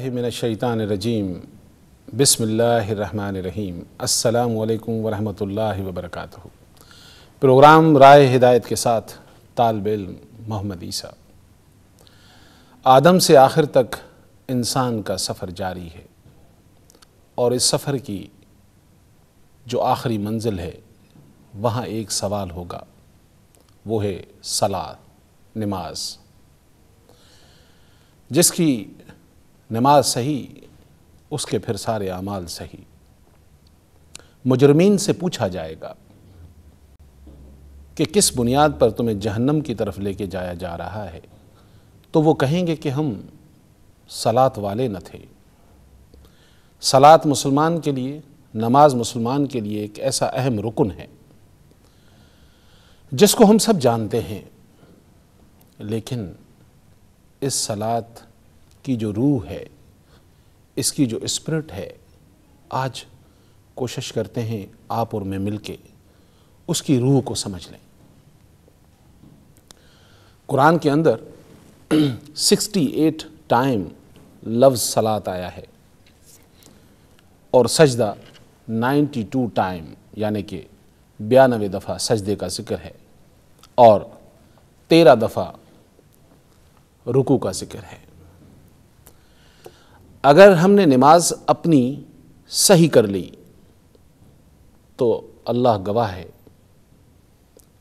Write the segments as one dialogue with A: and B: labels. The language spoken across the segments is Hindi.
A: बिस्मिल्लाहिर्रहमानिर्रहीम बिसमीम अल्लाम वरहमतुल्लाहि वबरकatuह प्रोग्राम राय हिदायत के साथ तालब इल्म मोहम्मद ईसा आदम से आखिर तक इंसान का सफ़र जारी है और इस सफ़र की जो आखिरी मंजिल है वहाँ एक सवाल होगा वो है सलाह नमाज जिसकी नमाज सही उसके फिर सारे अमाल सही मुजरमीन से पूछा जाएगा कि किस बुनियाद पर तुम्हें जहन्नम की तरफ लेके जाया जा रहा है तो वो कहेंगे कि हम सलात वाले न थे सलात मुसलमान के लिए नमाज मुसलमान के लिए एक ऐसा अहम रुकन है जिसको हम सब जानते हैं लेकिन इस सलात की जो रूह है इसकी जो स्पिरिट है आज कोशिश करते हैं आप और मैं मिलके उसकी रूह को समझ लें कुरान के अंदर 68 टाइम लफ्ज़ सलात आया है और सजदा 92 टाइम यानी कि बयानवे दफ़ा सजदे का जिक्र है और तेरह दफ़ा रुकू का जिक्र है अगर हमने नमाज अपनी सही कर ली तो अल्लाह गवाह है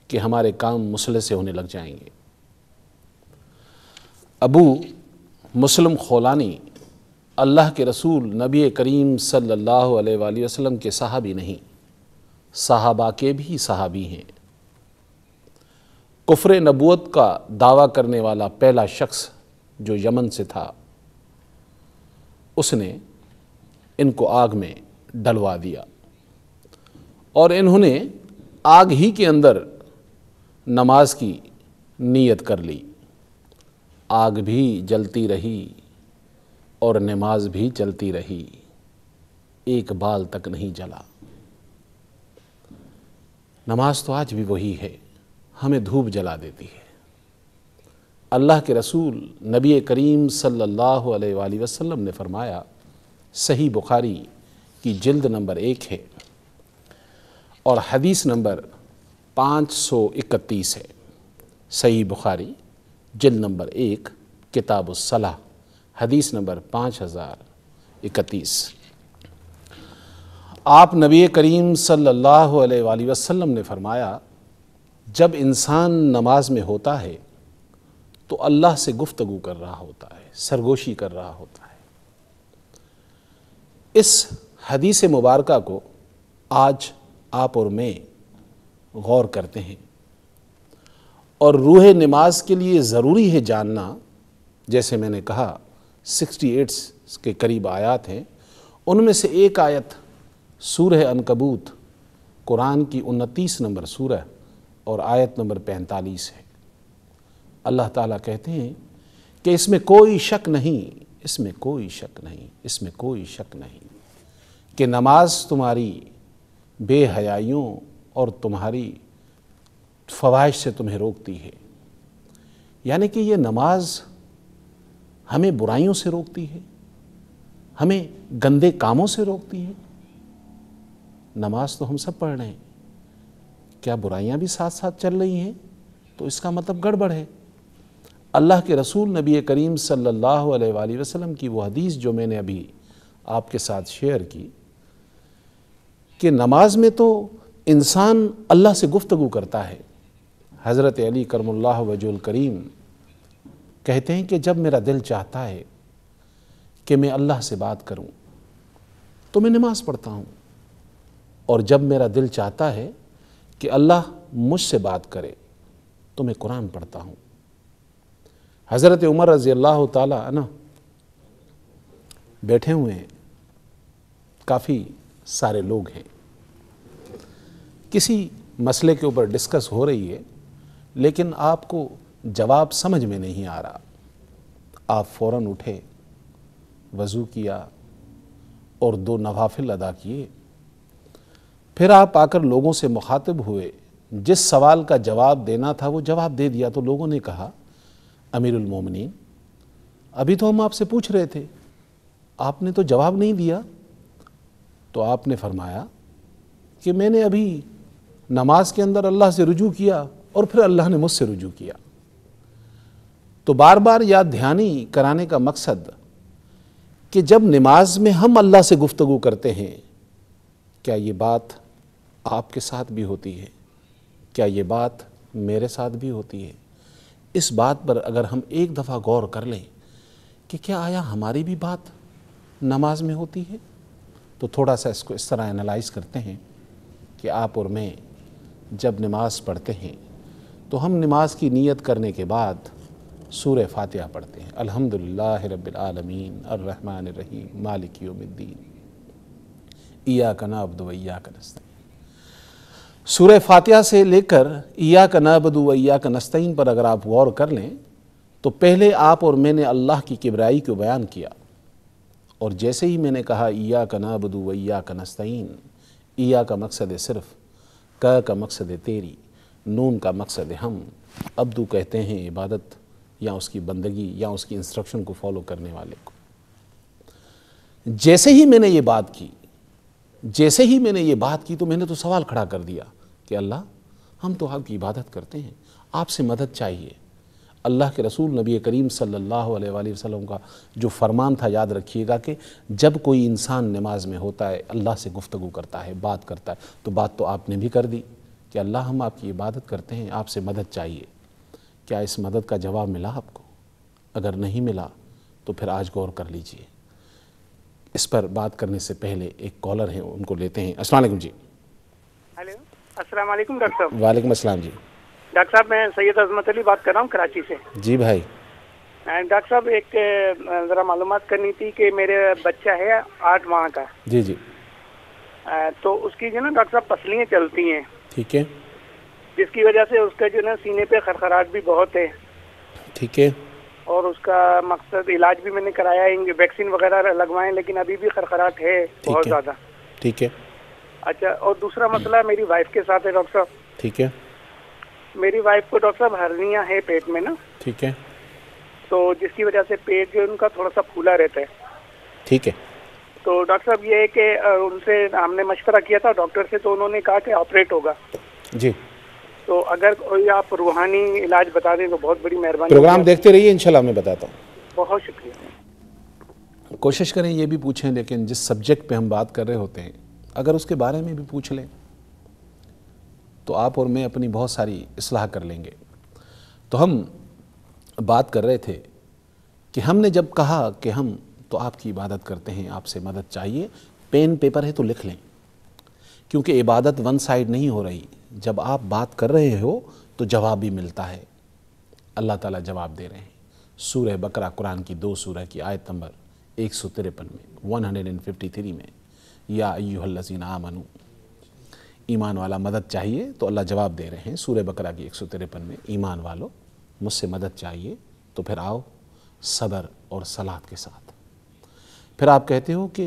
A: कि हमारे काम मुसले से होने लग जाएंगे अबू मुस्लिम खोलानी अल्लाह के रसूल नबी करीम सल्लल्लाहु अलैहि वसल्लम के साहबी नहीं साहबा के भी साहबी हैं कुफरे नबूत का दावा करने वाला पहला शख्स जो यमन से था उसने इनको आग में डलवा दिया और इन्होंने आग ही के अंदर नमाज की नीयत कर ली आग भी जलती रही और नमाज भी चलती रही एक बाल तक नहीं जला नमाज तो आज भी वही है हमें धूप जला देती है अल्लाह के रसूल नबी करीम सल्लल्लाहु अलैहि वसल्लम ने फरमाया सही बुखारी की जल्द नंबर एक है और हदीस नंबर पाँच सौ इकतीस है सही बुखारी जल्द नंबर एक किताब सलाह हदीस नंबर पाँच हज़ार इकतीस आप नबी करीम सल्लल्लाहु अलैहि वसल्लम ने फरमाया जब इंसान नमाज में होता है तो अल्लाह से गुफ्तगु कर रहा होता है सरगोशी कर रहा होता है इस हदीस मुबारक को आज आप और मैं गौर करते हैं और रूह नमाज के लिए ज़रूरी है जानना जैसे मैंने कहा 68 के करीब आयात हैं उनमें से एक आयत सूरह अनकबूत कुरान की उनतीस नंबर सूरह और आयत नंबर पैंतालीस है अल्लाह ताला कहते हैं कि इसमें कोई शक नहीं इसमें कोई शक नहीं इसमें कोई शक नहीं कि नमाज तुम्हारी बेहयाइयों और तुम्हारी फवाहिश से तुम्हें रोकती है यानी कि ये नमाज हमें बुराइयों से रोकती है हमें गंदे कामों से रोकती है नमाज तो हम सब पढ़ रहे हैं क्या बुराइयां भी साथ साथ चल रही हैं तो इसका मतलब गड़बड़ है अल्लाह के रसूल नबी करीम सल्लल्लाहु अलैहि वसल्लम की वो हदीस जो मैंने अभी आपके साथ शेयर की कि नमाज में तो इंसान अल्लाह से गुफ्तगु करता है हज़रत अली करमुल्ला वजुल करीम कहते हैं कि जब मेरा दिल चाहता है कि मैं अल्लाह से बात करूं तो मैं नमाज़ पढ़ता हूं और जब मेरा दिल चाहता है कि अल्लाह मुझसे बात करे तो मैं कुरान पढ़ता हूं हज़रत उमर रज़ी अल्लाह ना बैठे हुए हैं काफ़ी सारे लोग हैं किसी मसले के ऊपर डिस्कस हो रही है लेकिन आपको जवाब समझ में नहीं आ रहा आप फ़ौर उठे वज़ू किया और दो नवाफिल अदा किए फिर आप आकर लोगों से मुखातब हुए जिस सवाल का जवाब देना था वो जवाब दे दिया तो लोगों ने कहा अमीरुल मोमिनीन अभी तो हम आपसे पूछ रहे थे आपने तो जवाब नहीं दिया तो आपने फरमाया कि मैंने अभी नमाज के अंदर अल्लाह से रुजू किया और फिर अल्लाह ने मुझसे रुजू किया तो बार बार याद ध्यानी कराने का मकसद कि जब नमाज में हम अल्लाह से गुफ्तगु करते हैं क्या ये बात आपके साथ भी होती है क्या ये बात मेरे साथ भी होती है इस बात पर अगर हम एक दफ़ा गौर कर लें कि क्या आया हमारी भी बात नमाज में होती है तो थोड़ा सा इसको इस तरह एनालाइज करते हैं कि आप और मैं जब नमाज पढ़ते हैं तो हम नमाज की नीयत करने के बाद सूर फातह पढ़ते हैं अल्हम्दुलिल्लाह रबालमीन अर्रहमान रहीम मालिक योमद्दीन ईया कना का कनस्ते सूर फातिहा से लेकर ईया का नबदू या का नस्तीन पर अगर आप गौर कर लें तो पहले आप और मैंने अल्लाह की किबराई को बयान किया और जैसे ही मैंने कहा ईया का नबदू या का नस्तीन ईया का मकसद सिर्फ क का मकसद तेरी नून का मकसद हम अब्दू कहते हैं इबादत या उसकी बंदगी या उसकी इंस्ट्रक्शन को फॉलो करने वाले को जैसे ही मैंने ये बात की जैसे ही मैंने ये बात की तो मैंने तो सवाल खड़ा कर दिया कि अल्लाह हम तो आपकी इबादत करते हैं आपसे मदद चाहिए अल्लाह के रसूल नबी करीम सल्लल्लाहु अलैहि वसल्लम का जो फरमान था याद रखिएगा कि जब कोई इंसान नमाज में होता है अल्लाह से गुफ्तु करता है बात करता है तो बात तो आपने भी कर दी कि अल्लाह हम आपकी इबादत करते हैं आपसे मदद चाहिए क्या इस मदद का जवाब मिला आपको अगर नहीं मिला तो फिर आज गौर कर लीजिए इस पर बात करने से पहले एक कॉलर हैं उनको लेते हैं असल जी हेलो अस्सलाम वालेकुम डॉक्टर साहब वालेकुम अस्सलाम जी डॉक्टर साहब मैं सैयद अजमत अली बात कर रहा हूँ कराची से जी भाई डॉक्टर साहब एक ज़रा मालूम करनी थी कि मेरे बच्चा है आठ माह का जी जी तो उसकी जो ना डॉक्टर साहब पसलियाँ चलती हैं ठीक है जिसकी वजह से उसका जो ना सीने पे खरखराट भी बहुत है ठीक है और उसका मकसद इलाज भी मैंने कराया वैक्सीन वगैरह लगवाए लेकिन अभी भी खरखराट है बहुत ज़्यादा ठीक है अच्छा और दूसरा मसला मेरी वाइफ के साथ है डॉक्टर साहब ठीक है मेरी वाइफ को डॉक्टर साहब हरनिया है पेट में ना ठीक है तो जिसकी वजह से पेट जो है उनका थोड़ा सा फूला रहता है ठीक है तो डॉक्टर साहब ये है कि उनसे हमने मशवरा किया था डॉक्टर से तो उन्होंने कहा कि ऑपरेट होगा जी तो अगर कोई आप रूहानी इलाज बता दें तो बहुत बड़ी मेहरबानी प्रोग्राम देखते रहिए इनशाला मैं बताता हूँ बहुत शुक्रिया कोशिश करें ये भी पूछें लेकिन जिस सब्जेक्ट पे हम बात कर रहे होते हैं अगर उसके बारे में भी पूछ लें तो आप और मैं अपनी बहुत सारी इसलाह कर लेंगे तो हम बात कर रहे थे कि हमने जब कहा कि हम तो आपकी इबादत करते हैं आपसे मदद चाहिए पेन पेपर है तो लिख लें क्योंकि इबादत वन साइड नहीं हो रही जब आप बात कर रहे हो तो जवाब भी मिलता है अल्लाह ताला जवाब दे रहे हैं सूरह बकरा कुरान की दो सूरह की आयत नंबर एक सौ तिरपन में 153 में या अयुहल्लिन आमनु ईमान वाला मदद चाहिए तो अल्लाह जवाब दे रहे हैं सूर्य बकरा की एक सौ तिरपन में ईमान वालो मुझसे मदद चाहिए तो फिर आओ सबर और सलाद के साथ फिर आप कहते हो कि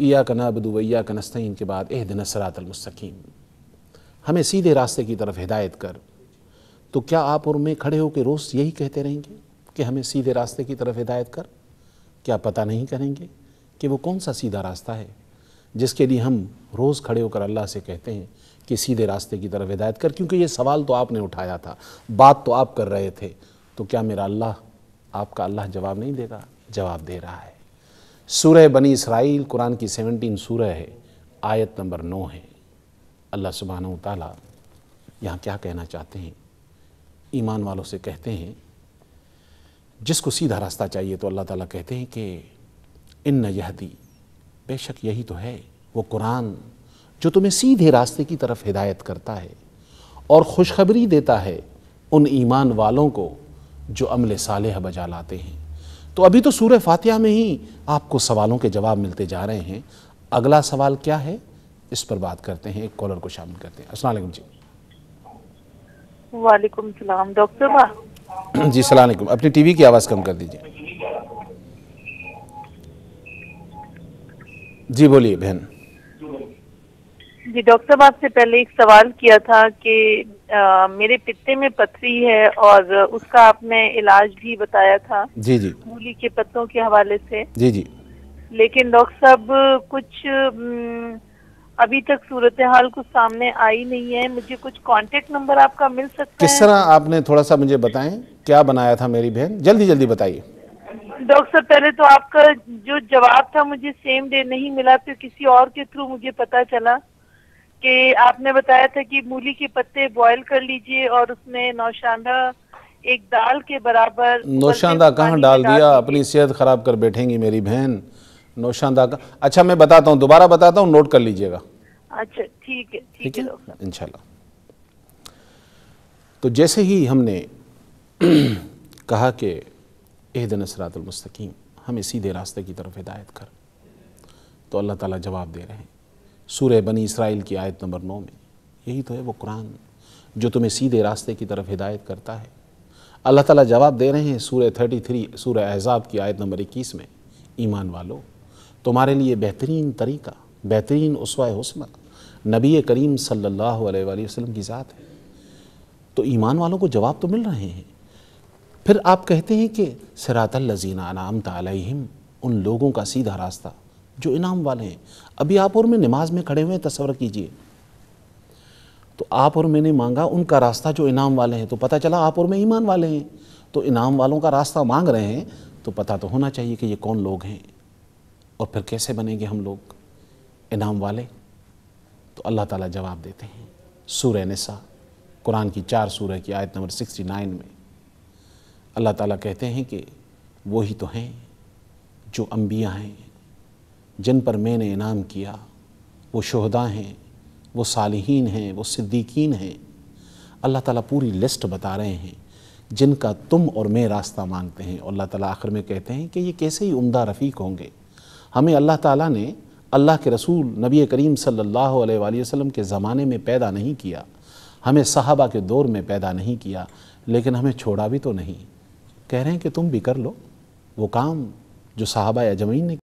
A: ईया कना बदुवैया कनस्तैन के बाद एह दिन सरातलमस्तकीम हमें सीधे रास्ते की तरफ हिदायत कर तो क्या आप और मैं खड़े होकर रोज़ यही कहते रहेंगे कि हमें सीधे रास्ते की तरफ हिदायत कर क्या पता नहीं करेंगे कि वो कौन सा सीधा रास्ता है जिसके लिए हम रोज़ खड़े होकर अल्लाह से कहते हैं कि सीधे रास्ते की तरफ हिदायत कर क्योंकि ये सवाल तो आपने उठाया था बात तो आप कर रहे थे तो क्या मेरा अल्लाह आपका अल्लाह जवाब नहीं देगा जवाब दे रहा है सूरह बनी इसराइल कुरान की सेवनटीन सूरह है आयत नंबर नौ है अल्लाह सुबहान तला यहाँ क्या कहना चाहते हैं ईमान वालों से कहते हैं जिसको सीधा रास्ता चाहिए तो अल्लाह ताला कहते हैं कि इन न यहदी बेशक यही तो है वो कुरान जो तुम्हें सीधे रास्ते की तरफ हिदायत करता है और खुशखबरी देता है उन ईमान वालों को जो अमल साले बजा लाते हैं तो अभी तो सूर फातिया में ही आपको सवालों के जवाब मिलते जा रहे हैं अगला सवाल क्या है इस पर बात करते हैं एक कॉलर को शामिल करते हैं असल जी वालेकुम सलाम डॉक्टर जी सलामकुम अपनी टीवी की आवाज़ कम कर दीजिए जी बोलिए बहन जी डॉक्टर साहब आपसे पहले एक सवाल किया था कि आ, मेरे पित्ते में पथरी है और उसका आपने इलाज भी बताया था जी जी मूली के पत्तों के हवाले से जी जी लेकिन डॉक्टर साहब कुछ अभी तक सूरत हाल कुछ सामने आई नहीं है मुझे कुछ कांटेक्ट नंबर आपका मिल सकता किस है किस तरह आपने थोड़ा सा मुझे बताएं क्या बनाया था मेरी बहन जल्दी जल्दी बताइए डॉक्टर साहब पहले तो आपका जो जवाब था मुझे सेम डे नहीं मिला तो किसी और के थ्रू मुझे पता चला कि आपने बताया था कि मूली के पत्ते बॉईल कर लीजिए और उसमें नौशांदा एक दाल के बराबर नौशांदा कहाँ डाल दिया अपनी सेहत खराब कर बैठेंगी मेरी बहन नौशांदा का अच्छा मैं बताता हूँ दोबारा बताता हूँ नोट कर लीजिएगा अच्छा ठीक है ठीक है इनशाला तो जैसे ही हमने कहा कि एहदन सरातलमस्तकीम हमें सीधे रास्ते की तरफ हिदायत कर तो अल्लाह ताला जवाब दे रहे हैं सूर्य बनी इसराइल की आयत नंबर नौ में यही तो है वो कुरान जो तुम्हें सीधे रास्ते की तरफ हिदायत करता है अल्लाह ताला जवाब दे रहे हैं सूर्य थर्टी थ्री सूर्य एज़ाब की आयत नंबर इक्कीस में ईमान वालों तुम्हारे लिए बेहतरीन तरीका बेहतरीन उसवा हसमत नबी करीम सल्ला वसलम की ज़ात है तो ईमान वालों को जवाब तो मिल रहे हैं फिर आप कहते हैं कि सरातल लजीना अनाम तम उन लोगों का सीधा रास्ता जो इनाम वाले हैं अभी आप और मैं नमाज में खड़े हुए तस्वर कीजिए तो आप और मैंने मांगा उनका रास्ता जो इनाम वाले हैं तो पता चला आप और मैं ईमान वाले हैं तो इनाम वालों का रास्ता मांग रहे हैं तो पता तो होना चाहिए कि ये कौन लोग हैं और फिर कैसे बनेंगे हम लोग इनाम वाले तो अल्लाह ताला जवाब देते हैं सूर्य निसा कुरान की चार सूर्य की आयत नंबर 69 में अल्लाह ताला कहते हैं कि वो ही तो हैं जो अम्बिया हैं जिन पर मैंने इनाम किया वो शहदा हैं वो सालहीन हैं वो सिद्दीकीन हैं अल्लाह ताला पूरी लिस्ट बता रहे हैं जिनका तुम और मैं रास्ता मांगते हैं और अल्लाह ताला आखिर में कहते हैं कि ये कैसे ही उम्दा रफ़ीक होंगे हमें अल्लाह ताला ने अल्लाह के रसूल नबी करीम सल्लल्लाहु अलैहि वसल्लम के ज़माने में पैदा नहीं किया हमें सहाबा के दौर में पैदा नहीं किया लेकिन हमें छोड़ा भी तो नहीं कह रहे हैं कि तुम भी कर लो वो काम जो साहबा अजमीन ने